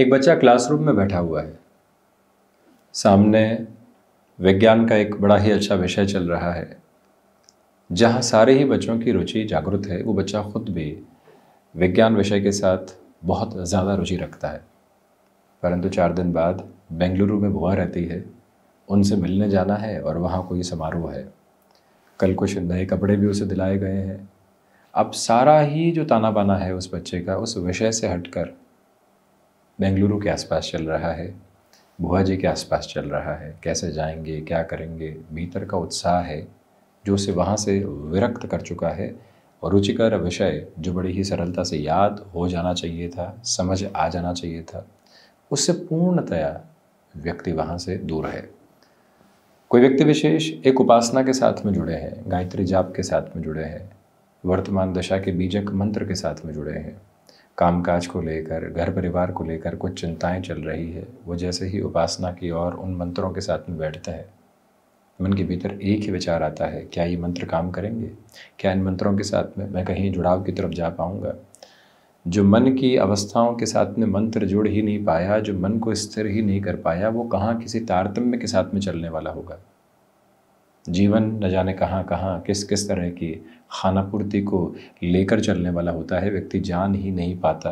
एक बच्चा क्लासरूम में बैठा हुआ है सामने विज्ञान का एक बड़ा ही अच्छा विषय चल रहा है जहाँ सारे ही बच्चों की रुचि जागृत है वो बच्चा खुद भी विज्ञान विषय के साथ बहुत ज़्यादा रुचि रखता है परंतु चार दिन बाद बेंगलुरु में बुआ रहती है उनसे मिलने जाना है और वहाँ कोई समारोह है कल कुछ नए कपड़े भी उसे दिलाए गए हैं अब सारा ही जो ताना बाना है उस बच्चे का उस विषय से हटकर बेंगलुरु के आसपास चल रहा है भुआ जी के आसपास चल रहा है कैसे जाएंगे क्या करेंगे भीतर का उत्साह है जो उसे वहाँ से विरक्त कर चुका है और रुचिकर विषय जो बड़ी ही सरलता से याद हो जाना चाहिए था समझ आ जाना चाहिए था उससे पूर्णतया व्यक्ति वहाँ से दूर है कोई व्यक्ति विशेष एक उपासना के साथ में जुड़े हैं गायत्री जाप के साथ में जुड़े हैं वर्तमान दशा के बीजक मंत्र के साथ में जुड़े हैं कामकाज को लेकर घर परिवार को लेकर कुछ चिंताएं चल रही है वो जैसे ही उपासना की ओर उन मंत्रों के साथ में बैठते हैं मन के भीतर एक ही विचार आता है क्या ये मंत्र काम करेंगे क्या इन मंत्रों के साथ में मैं कहीं जुड़ाव की तरफ जा पाऊँगा जो मन की अवस्थाओं के साथ में मंत्र जुड़ ही नहीं पाया जो मन को स्थिर ही नहीं कर पाया वो कहाँ किसी तारतम्य के साथ में चलने वाला होगा जीवन न जाने कहाँ कहाँ किस किस तरह की खानापूर्ति को लेकर चलने वाला होता है व्यक्ति जान ही नहीं पाता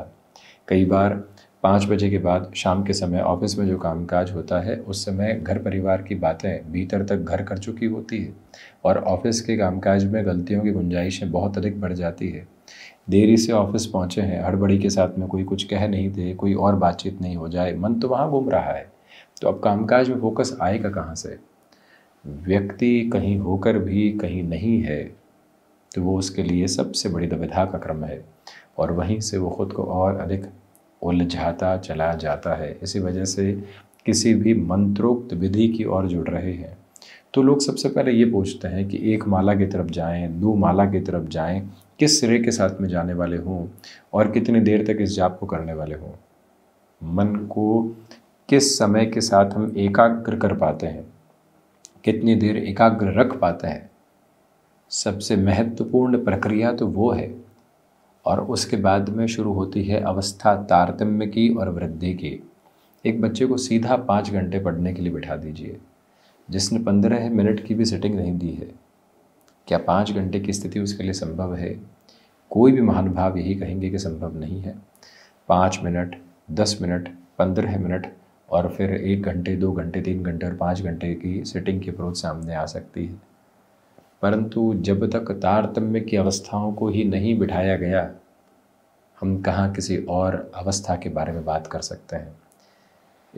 कई बार पाँच बजे के बाद शाम के समय ऑफिस में जो कामकाज होता है उस समय घर परिवार की बातें भीतर तक घर कर चुकी होती है और ऑफिस के कामकाज में गलतियों की गुंजाइशें बहुत अधिक बढ़ जाती है देरी से ऑफिस पहुँचे हैं हड़बड़ी के साथ में कोई कुछ कह नहीं दे कोई और बातचीत नहीं हो जाए मन तो वहाँ घूम रहा है तो अब कामकाज में फोकस आएगा कहाँ से व्यक्ति कहीं होकर भी कहीं नहीं है तो वो उसके लिए सबसे बड़ी दुविधा का क्रम है और वहीं से वो ख़ुद को और अधिक उलझाता चला जाता है इसी वजह से किसी भी मंत्रोक्त विधि की ओर जुड़ रहे हैं तो लोग सबसे पहले ये पूछते हैं कि एक माला की तरफ जाएं, दो माला की तरफ जाएं, किस सिरे के साथ में जाने वाले हों और कितनी देर तक इस जाप को करने वाले हों मन को किस समय के साथ हम एकाग्र कर पाते हैं कितनी देर एकाग्र रख पाता है सबसे महत्वपूर्ण प्रक्रिया तो वो है और उसके बाद में शुरू होती है अवस्था तारतम्य की और वृद्धि की एक बच्चे को सीधा पाँच घंटे पढ़ने के लिए बिठा दीजिए जिसने पंद्रह मिनट की भी सिटिंग नहीं दी है क्या पाँच घंटे की स्थिति उसके लिए संभव है कोई भी महानुभाव यही कहेंगे कि संभव नहीं है पाँच मिनट दस मिनट पंद्रह मिनट और फिर एक घंटे दो घंटे तीन घंटे और पाँच घंटे की सेटिंग की अप्रोच सामने आ सकती है परंतु जब तक तारतम्य की अवस्थाओं को ही नहीं बिठाया गया हम कहाँ किसी और अवस्था के बारे में बात कर सकते हैं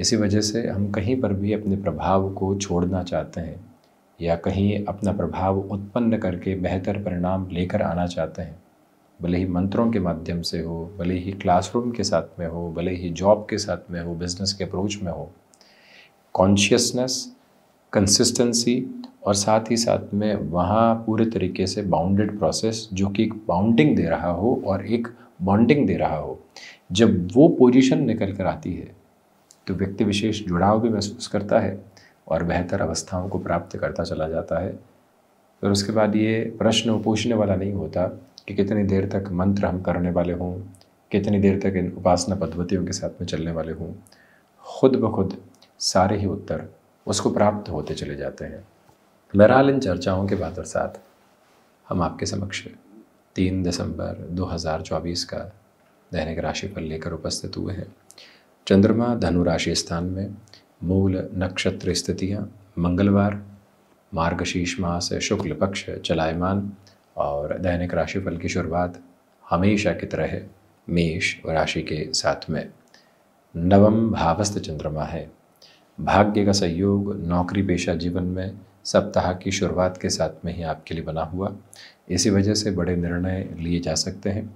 इसी वजह से हम कहीं पर भी अपने प्रभाव को छोड़ना चाहते हैं या कहीं अपना प्रभाव उत्पन्न करके बेहतर परिणाम लेकर आना चाहते हैं भले ही मंत्रों के माध्यम से हो भले ही क्लासरूम के साथ में हो भले ही जॉब के साथ में हो बिजनेस के अप्रोच में हो कॉन्शियसनेस कंसिस्टेंसी और साथ ही साथ में वहाँ पूरे तरीके से बाउंडेड प्रोसेस जो कि एक बाउंडिंग दे रहा हो और एक बॉन्डिंग दे रहा हो जब वो पोजीशन निकल कर आती है तो व्यक्ति विशेष जुड़ाव भी महसूस करता है और बेहतर अवस्थाओं को प्राप्त करता चला जाता है और उसके बाद ये प्रश्न पूछने वाला नहीं होता कि कितनी देर तक मंत्र हम करने वाले हों कितनी देर तक इन उपासना पद्धतियों के साथ में चलने वाले हों खुद ब खुद सारे ही उत्तर उसको प्राप्त होते चले जाते हैं बहरहाल इन चर्चाओं के बाद और साथ हम आपके समक्ष तीन दिसंबर 2024 का दैनिक राशि पर लेकर उपस्थित हुए हैं चंद्रमा धनु राशि स्थान में मूल नक्षत्र स्थितियाँ मंगलवार मार्गशीर्ष मास शुक्ल पक्ष चलायमान और दैनिक राशिफल की शुरुआत हमेशा की तरह मेष राशि के साथ में नवम भावस्थ चंद्रमा है भाग्य का सहयोग नौकरी पेशा जीवन में सप्ताह की शुरुआत के साथ में ही आपके लिए बना हुआ इसी वजह से बड़े निर्णय लिए जा सकते हैं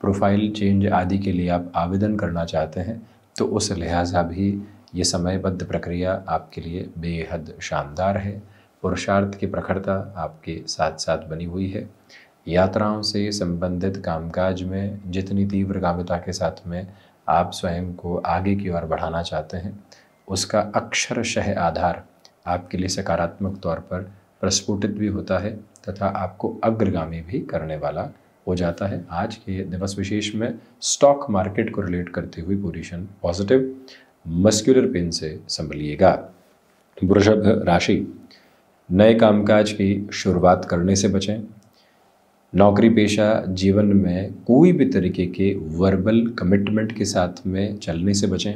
प्रोफाइल चेंज आदि के लिए आप आवेदन करना चाहते हैं तो उस लिहाजा भी ये समयबद्ध प्रक्रिया आपके लिए बेहद शानदार है पुरुषार्थ की प्रखरता आपके साथ साथ बनी हुई है यात्राओं से संबंधित कामकाज में जितनी तीव्र काव्यता के साथ में आप स्वयं को आगे की ओर बढ़ाना चाहते हैं उसका अक्षरशह आधार आपके लिए सकारात्मक तौर पर प्रस्फुटित भी होता है तथा आपको अग्रगामी भी करने वाला हो जाता है आज के दिवस विशेष में स्टॉक मार्केट को रिलेट करते हुए पोजिशन पॉजिटिव मस्क्यूलर पेन से संभलिएगा वृषभ राशि नए कामकाज की शुरुआत करने से बचें नौकरी पेशा जीवन में कोई भी तरीके के वर्बल कमिटमेंट के साथ में चलने से बचें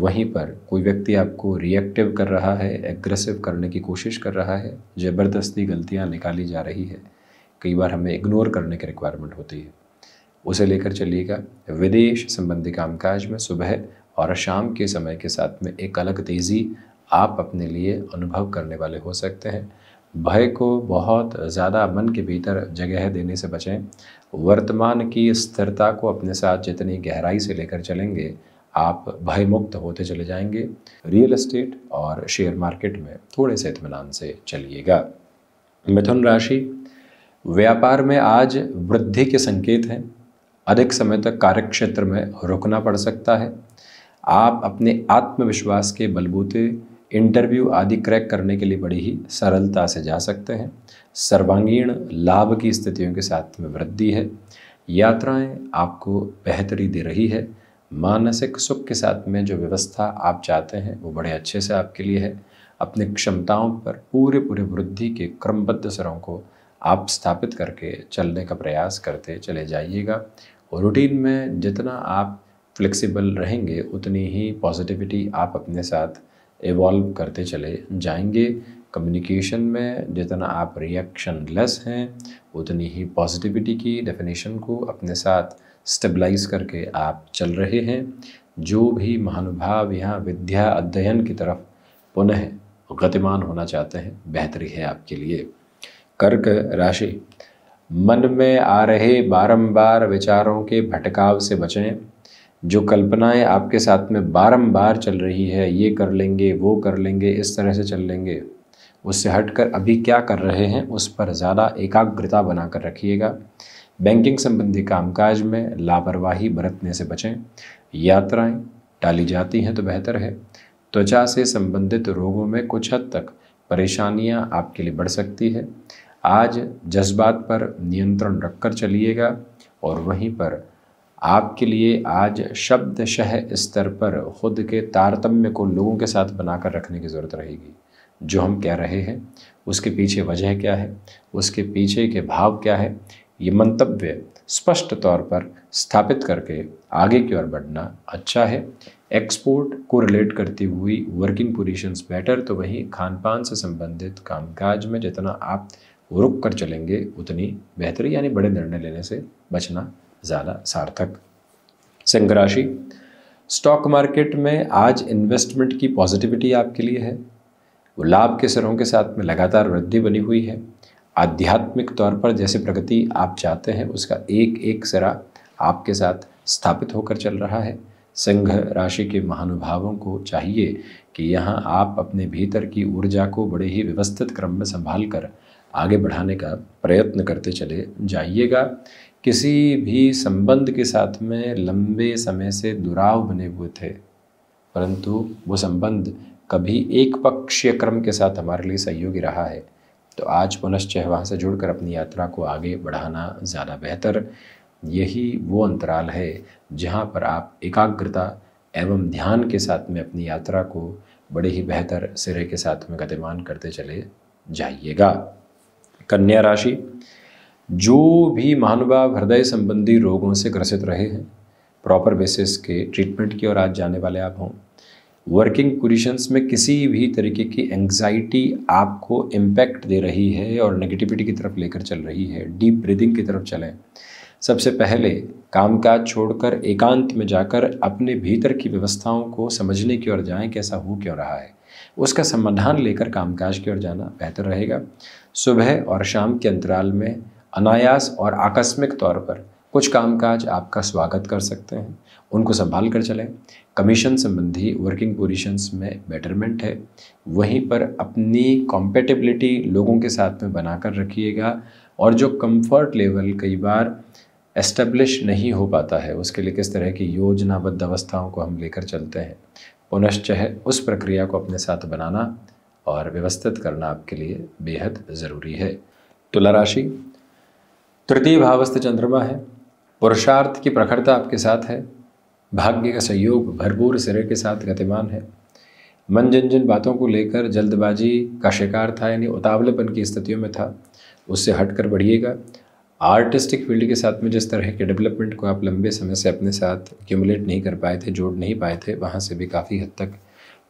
वहीं पर कोई व्यक्ति आपको रिएक्टिव कर रहा है एग्रेसिव करने की कोशिश कर रहा है ज़बरदस्ती गलतियां निकाली जा रही है कई बार हमें इग्नोर करने की रिक्वायरमेंट होती है उसे लेकर चलिएगा विदेश संबंधी कामकाज में सुबह और शाम के समय के साथ में एक अलग तेज़ी आप अपने लिए अनुभव करने वाले हो सकते हैं भय को बहुत ज़्यादा मन के भीतर जगह देने से बचें वर्तमान की स्थिरता को अपने साथ जितनी गहराई से लेकर चलेंगे आप भयमुक्त होते चले जाएंगे रियल एस्टेट और शेयर मार्केट में थोड़े से इतमान से चलिएगा मिथुन राशि व्यापार में आज वृद्धि के संकेत हैं अधिक समय तक कार्यक्षेत्र में रुकना पड़ सकता है आप अपने आत्मविश्वास के बलबूते इंटरव्यू आदि क्रैक करने के लिए बड़ी ही सरलता से जा सकते हैं सर्वांगीण लाभ की स्थितियों के साथ में वृद्धि है यात्राएं आपको बेहतरी दे रही है मानसिक सुख के साथ में जो व्यवस्था आप चाहते हैं वो बड़े अच्छे से आपके लिए है अपनी क्षमताओं पर पूरे पूरे वृद्धि के क्रमबद्ध स्वरों को आप स्थापित करके चलने का प्रयास करते चले जाइएगा रूटीन में जितना आप फ्लेक्सिबल रहेंगे उतनी ही पॉजिटिविटी आप अपने साथ इवॉल्व करते चले जाएंगे कम्युनिकेशन में जितना आप रिएक्शन लेस हैं उतनी ही पॉजिटिविटी की डेफिनेशन को अपने साथ स्टेबलाइज करके आप चल रहे हैं जो भी महानुभाव यहाँ विद्या अध्ययन की तरफ पुनः गतिमान होना चाहते हैं बेहतरी है आपके लिए कर्क राशि मन में आ रहे बारंबार विचारों के भटकाव से बचें जो कल्पनाएं आपके साथ में बारंबार चल रही है ये कर लेंगे वो कर लेंगे इस तरह से चल लेंगे उससे हटकर अभी क्या कर रहे हैं उस पर ज़्यादा एकाग्रता बनाकर रखिएगा बैंकिंग संबंधी कामकाज में लापरवाही बरतने से बचें यात्राएं टाली जाती हैं तो बेहतर है त्वचा से संबंधित रोगों में कुछ हद तक परेशानियां आपके लिए बढ़ सकती है आज जज्बात पर नियंत्रण रखकर चलिएगा और वहीं पर आपके लिए आज शब्द शह स्तर पर खुद के तारतम्य को लोगों के साथ बनाकर रखने की ज़रूरत रहेगी जो हम कह रहे हैं उसके पीछे वजह क्या है उसके पीछे के भाव क्या है ये मंतव्य स्पष्ट तौर पर स्थापित करके आगे की ओर बढ़ना अच्छा है एक्सपोर्ट को रिलेट करती हुई वर्किंग पोजिशंस बेटर तो वहीं खान पान से संबंधित कामकाज में जितना आप रुक कर चलेंगे उतनी बेहतरी यानी बड़े निर्णय लेने से बचना ज़्यादा सार्थक सिंह राशि स्टॉक मार्केट में आज इन्वेस्टमेंट की पॉजिटिविटी आपके लिए है वो लाभ के सिरों के साथ में लगातार वृद्धि बनी हुई है आध्यात्मिक तौर पर जैसे प्रगति आप चाहते हैं उसका एक एक सिरा आपके साथ स्थापित होकर चल रहा है सिंह राशि के महानुभावों को चाहिए कि यहाँ आप अपने भीतर की ऊर्जा को बड़े ही व्यवस्थित क्रम में संभाल कर आगे बढ़ाने का प्रयत्न करते चले जाइएगा किसी भी संबंध के साथ में लंबे समय से दुराव बने हुए थे परंतु वो संबंध कभी एक पक्षीय क्रम के साथ हमारे लिए सहयोगी रहा है तो आज पुनश्चह वहाँ से जुड़कर अपनी यात्रा को आगे बढ़ाना ज़्यादा बेहतर यही वो अंतराल है जहाँ पर आप एकाग्रता एवं ध्यान के साथ में अपनी यात्रा को बड़े ही बेहतर सिरे के साथ में गतिमान करते चले जाइएगा कन्या राशि जो भी महानुभाव हृदय संबंधी रोगों से ग्रसित रहे हैं प्रॉपर बेसिस के ट्रीटमेंट की और आज जाने वाले आप हों वर्किंग पोजिशंस में किसी भी तरीके की एंग्जाइटी आपको इम्पैक्ट दे रही है और नेगेटिविटी की तरफ लेकर चल रही है डीप ब्रीदिंग की तरफ चलें सबसे पहले कामकाज छोड़कर एकांत में जाकर अपने भीतर की व्यवस्थाओं को समझने की ओर जाएं कैसा हो क्यों रहा है उसका समाधान लेकर कामकाज की ओर जाना बेहतर रहेगा सुबह और शाम के अंतराल में अनायास और आकस्मिक तौर पर कुछ कामकाज आपका स्वागत कर सकते हैं उनको संभाल कर चलें कमीशन संबंधी वर्किंग पोजिशंस में बेटरमेंट है वहीं पर अपनी कॉम्पेटिबिलिटी लोगों के साथ में बना कर रखिएगा और जो कंफर्ट लेवल कई बार एस्टेब्लिश नहीं हो पाता है उसके लिए किस तरह की योजनाबद्ध अवस्थाओं को हम लेकर चलते हैं पुनश्च है उस प्रक्रिया को अपने साथ बनाना और व्यवस्थित करना आपके लिए बेहद ज़रूरी है तुला राशि तृतीय भावस्थ चंद्रमा है पुरुषार्थ की प्रखरता आपके साथ है भाग्य का सहयोग भरपूर सिरे के साथ गतिमान है मन जिन जिन बातों को लेकर जल्दबाजी का शिकार था यानी उतावलेपन की स्थितियों में था उससे हटकर बढ़िएगा आर्टिस्टिक फील्ड के साथ में जिस तरह के डेवलपमेंट को आप लंबे समय से अपने साथ क्यूमुलेट नहीं कर पाए थे जोड़ नहीं पाए थे वहाँ से भी काफ़ी हद तक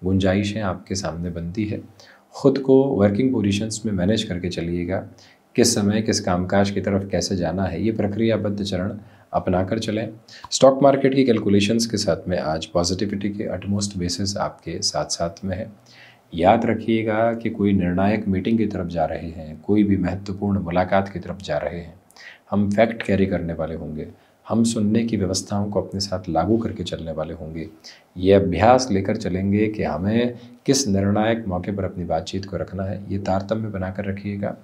गुंजाइशें आपके सामने बनती है ख़ुद को वर्किंग पोजिशंस में मैनेज करके चलिएगा किस समय किस कामकाज की तरफ कैसे जाना है ये प्रक्रियाबद्ध चरण अपना कर चलें स्टॉक मार्केट की कैलकुलेशंस के साथ में आज पॉजिटिविटी के अटमोस्ट बेसिस आपके साथ साथ में है याद रखिएगा कि कोई निर्णायक मीटिंग की तरफ जा रहे हैं कोई भी महत्वपूर्ण मुलाकात की तरफ जा रहे हैं हम फैक्ट कैरी करने वाले होंगे हम सुनने की व्यवस्थाओं को अपने साथ लागू करके चलने वाले होंगे ये अभ्यास लेकर चलेंगे कि हमें किस निर्णायक मौके पर अपनी बातचीत को रखना है ये तारतम्य बनाकर रखिएगा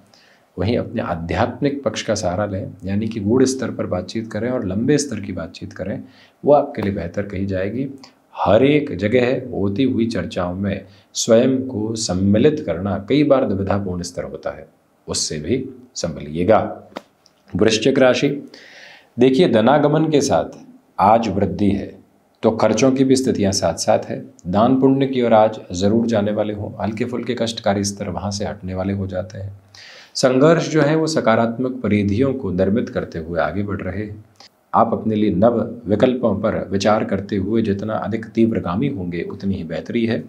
वहीं अपने आध्यात्मिक पक्ष का सहारा लें यानी कि गूढ़ स्तर पर बातचीत करें और लंबे स्तर की बातचीत करें वो आपके लिए बेहतर कही जाएगी हर एक जगह होती हुई चर्चाओं में स्वयं को सम्मिलित करना कई बार दुविधापूर्ण स्तर होता है उससे भी संभलिएगा वृश्चिक राशि देखिए धनागमन के साथ आज वृद्धि है तो खर्चों की भी स्थितियां साथ साथ है दान पुण्य की ओर आज ज़रूर जाने वाले हों हल्के फुल्के कष्टकारी स्तर वहाँ से हटने वाले हो जाते हैं संघर्ष जो है वो सकारात्मक परिधियों को निर्मित करते हुए आगे बढ़ रहे हैं आप अपने लिए नव विकल्पों पर विचार करते हुए जितना अधिक तीव्रगामी होंगे उतनी ही बेहतरी है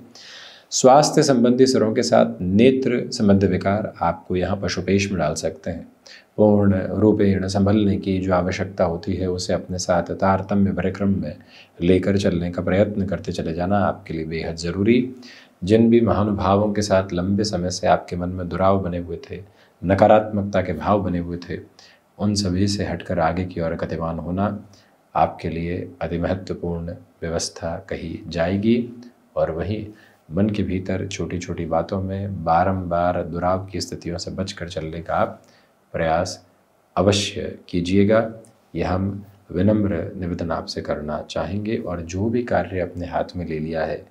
स्वास्थ्य संबंधी सिरों के साथ नेत्र संबंधी विकार आपको यहाँ पशुपेश में डाल सकते हैं पूर्ण रूपेण संभलने की जो आवश्यकता होती है उसे अपने साथ तारतम्य परिक्रम में लेकर चलने का प्रयत्न करते चले जाना आपके लिए बेहद ज़रूरी जिन भी महानुभावों के साथ लंबे समय से आपके मन में दुराव बने हुए थे नकारात्मकता के भाव बने हुए थे उन सभी से हटकर आगे की ओर गतिमान होना आपके लिए अति महत्वपूर्ण व्यवस्था कही जाएगी और वहीं मन के भीतर छोटी छोटी बातों में बारंबार दुराव की स्थितियों से बचकर चलने का आप प्रयास अवश्य कीजिएगा यह हम विनम्र निवेदन आपसे करना चाहेंगे और जो भी कार्य अपने हाथ में ले लिया है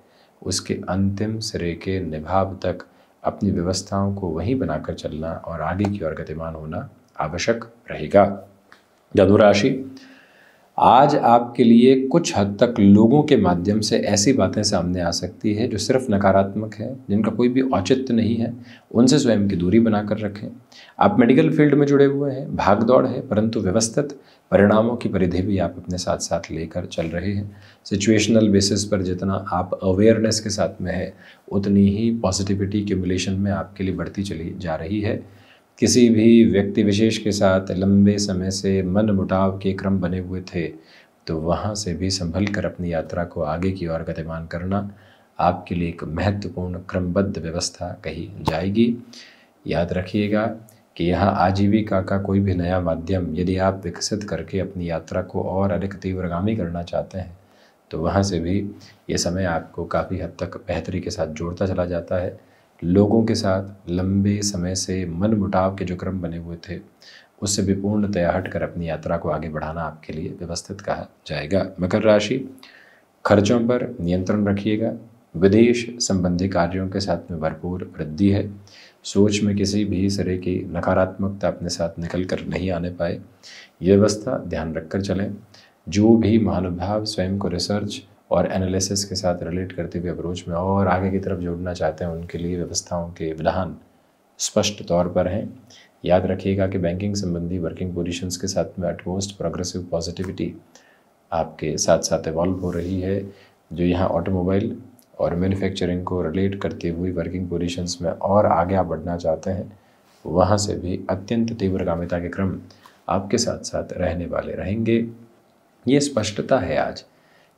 उसके अंतिम सिरे के निभाव तक अपनी व्यवस्थाओं को वहीं बनाकर चलना और आगे की ओर गतिमान होना आवश्यक रहेगा धनुराशि आज आपके लिए कुछ हद तक लोगों के माध्यम से ऐसी बातें सामने आ सकती है जो सिर्फ नकारात्मक है जिनका कोई भी औचित्य नहीं है उनसे स्वयं की दूरी बनाकर रखें आप मेडिकल फील्ड में जुड़े हुए हैं भागदौड़ है परंतु व्यवस्थित परिणामों की परिधि भी आप अपने साथ साथ लेकर चल रहे हैं सिचुएशनल बेसिस पर जितना आप अवेयरनेस के साथ में है उतनी ही पॉजिटिविटी क्यूमुलेशन में आपके लिए बढ़ती चली जा रही है किसी भी व्यक्ति विशेष के साथ लंबे समय से मन मुटाव के क्रम बने हुए थे तो वहाँ से भी संभल कर अपनी यात्रा को आगे की ओर गतिमान करना आपके लिए एक महत्वपूर्ण क्रमबद्ध व्यवस्था कही जाएगी याद रखिएगा कि यहाँ आजीविका का कोई भी नया माध्यम यदि आप विकसित करके अपनी यात्रा को और अधिक तीव्रगामी करना चाहते हैं तो वहाँ से भी ये समय आपको काफ़ी हद तक बेहतरी के साथ जोड़ता चला जाता है लोगों के साथ लंबे समय से मन मुटाव के जो क्रम बने हुए थे उससे भी पूर्णतया हट कर अपनी यात्रा को आगे बढ़ाना आपके लिए व्यवस्थित कहा जाएगा मकर राशि खर्चों पर नियंत्रण रखिएगा विदेश संबंधी कार्यों के साथ में भरपूर वृद्धि है सोच में किसी भी तरह की नकारात्मकता अपने साथ निकल कर नहीं आने पाए ये व्यवस्था ध्यान रख कर चलें जो भी महानुभाव स्वयं को रिसर्च और एनालिसिस के साथ रिलेट करते हुए अप्रोच में और आगे की तरफ जोड़ना चाहते हैं उनके लिए व्यवस्थाओं के विधान स्पष्ट तौर पर हैं याद रखिएगा कि बैंकिंग संबंधी वर्किंग पोजिशंस के साथ में एटमोस्ट प्रोग्रेसिव पॉजिटिविटी आपके साथ साथ इवॉल्व हो रही है जो यहाँ ऑटोमोबाइल और मैन्युफैक्चरिंग को रिलेट करते हुए वर्किंग पोजीशंस में और आगे आप बढ़ना चाहते हैं वहाँ से भी अत्यंत तीव्रगामिता के क्रम आपके साथ साथ रहने वाले रहेंगे ये स्पष्टता है आज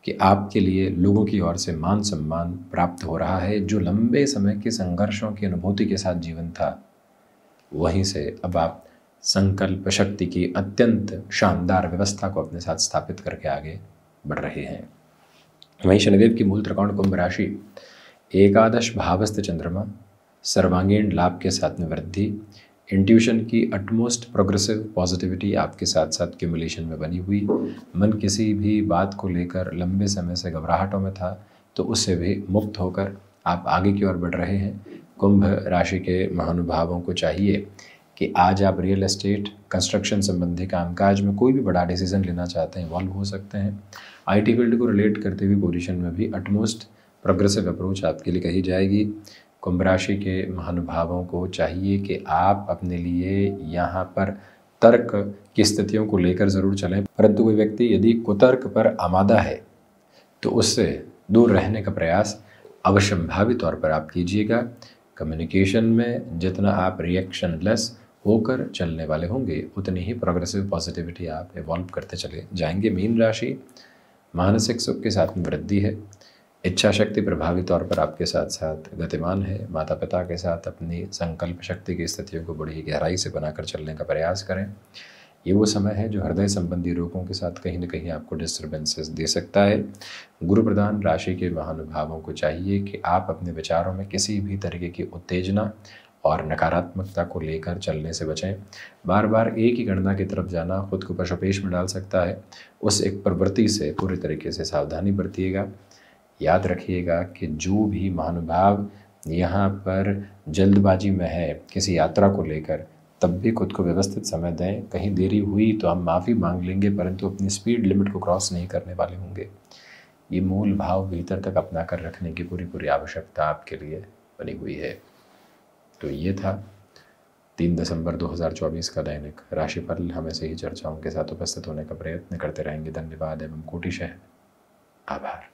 कि आपके लिए लोगों की ओर से मान सम्मान प्राप्त हो रहा है जो लंबे समय के संघर्षों की अनुभूति के साथ जीवन था वहीं से अब आप संकल्प शक्ति की अत्यंत शानदार व्यवस्था को अपने साथ स्थापित करके आगे बढ़ रहे हैं वहीं शनिदेव की मूल त्रिकोण कुंभ राशि एकादश भावस्थ चंद्रमा सर्वांगीण लाभ के साथ में वृद्धि इंट्यूशन की अटमोस्ट प्रोग्रेसिव पॉजिटिविटी आपके साथ साथ क्यूमुलेशन में बनी हुई मन किसी भी बात को लेकर लंबे समय से घबराहटों में था तो उससे भी मुक्त होकर आप आगे की ओर बढ़ रहे हैं कुंभ राशि के महानुभावों को चाहिए कि आज आप रियल एस्टेट कंस्ट्रक्शन संबंधी कामकाज में कोई भी बड़ा डिसीजन लेना चाहते हैं इन्वॉल्व हो सकते हैं आईटी फील्ड को रिलेट करते हुए पोजीशन में भी अटमोस्ट प्रोग्रेसिव अप्रोच आपके लिए कही जाएगी कुंभ राशि के महानुभावों को चाहिए कि आप अपने लिए यहाँ पर तर्क की स्थितियों को लेकर ज़रूर चलें परंतु कोई व्यक्ति यदि कुतर्क पर आमादा है तो उससे दूर रहने का प्रयास अवश्यंभावी तौर पर आप कीजिएगा कम्युनिकेशन में जितना आप रिएक्शन लेस होकर चलने वाले होंगे उतनी ही प्रोग्रेसिव पॉजिटिविटी आप इवॉल्व करते चले जाएंगे मीन राशि मानसिक सुख के साथ में वृद्धि है इच्छा शक्ति प्रभावी तौर पर आपके साथ साथ गतिमान है माता पिता के साथ अपनी संकल्प शक्ति की स्थितियों को बड़ी गहराई से बनाकर चलने का प्रयास करें ये वो समय है जो हृदय संबंधी रोगों के साथ कहीं ना कहीं आपको डिस्टर्बेंसेस दे सकता है गुरु प्रधान राशि के महानुभावों को चाहिए कि आप अपने विचारों में किसी भी तरीके की उत्तेजना और नकारात्मकता को लेकर चलने से बचें बार बार एक ही गणना की तरफ जाना खुद को पशुपेश में डाल सकता है उस एक प्रवृत्ति से पूरी तरीके से सावधानी बरतिएगा याद रखिएगा कि जो भी महानुभाव यहाँ पर जल्दबाजी में है किसी यात्रा को लेकर तब भी खुद को व्यवस्थित समय दें कहीं देरी हुई तो हम माफ़ी मांग लेंगे परंतु अपनी स्पीड लिमिट को क्रॉस नहीं करने वाले होंगे ये मूल भाव भीतर तक अपना कर रखने की पूरी पूरी आवश्यकता आपके लिए बनी हुई है तो ये था तीन दिसंबर 2024 का दैनिक राशिफल हम ऐसे ही चर्चाओं के साथ उपस्थित होने का प्रयत्न करते रहेंगे धन्यवाद एवं कोटिश है आभार